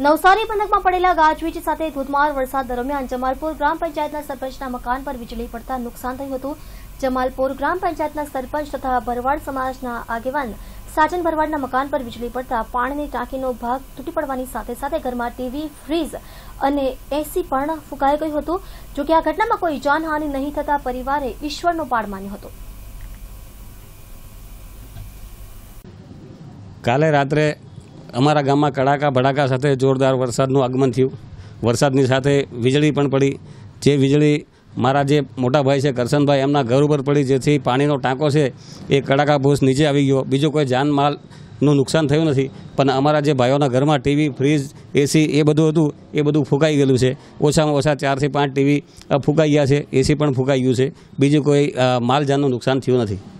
નવસારી પંથકમાં પડેલા ગાજવીજ સાથે ધોધમાર વરસાદ દરમિયાન જમાલપુર ગ્રામ પંચાયતના સરપંચના મકાન પર વીજળી પડતા નુકસાન થયું હતું જમાલપુર ગ્રામ પંચાયતના સરપંચ તથા ભરવાડ સમાજના આગેવાન સાજન ભરવાડના મકાન પર વીજળી પડતા પાણીની ટાંકીનો ભાગ તૂટી પડવાની સાથે સાથે ઘરમાં ટીવી ફ્રીજ અને એસી પણ ફૂંકાઈ ગયું હતું જોકે આ ઘટનામાં કોઈ જાનહાનિ નહીં થતા પરિવારે ઈશ્વરનો પાડ માન્યો હતો કાલે રાત્રે અમારા ગામમાં કડાકા ભડાકા સાથે જોરદાર વરસાદનું આગમન થયું વરસાદની સાથે વીજળી પણ પડી જે વીજળી મારા જે મોટા ભાઈ છે કરશનભાઈ એમના ઘર ઉપર પડી જેથી પાણીનો ટાંકો છે એ કડાકા ભૂસ નીચે આવી ગયો બીજો કોઈ જાનમાલનું નુકસાન થયું નથી પણ અમારા જે ભાઈઓના ઘરમાં ટીવી ફ્રીજ એસી એ બધું હતું એ બધું ફૂંકાઈ ગયેલું છે ઓછામાં ઓછા ચારથી પાંચ ટીવી ફૂંકાઈ ગયા છે એસી પણ ફૂંકાઈ ગયું છે બીજું કોઈ માલજાનનું નુકસાન થયું નથી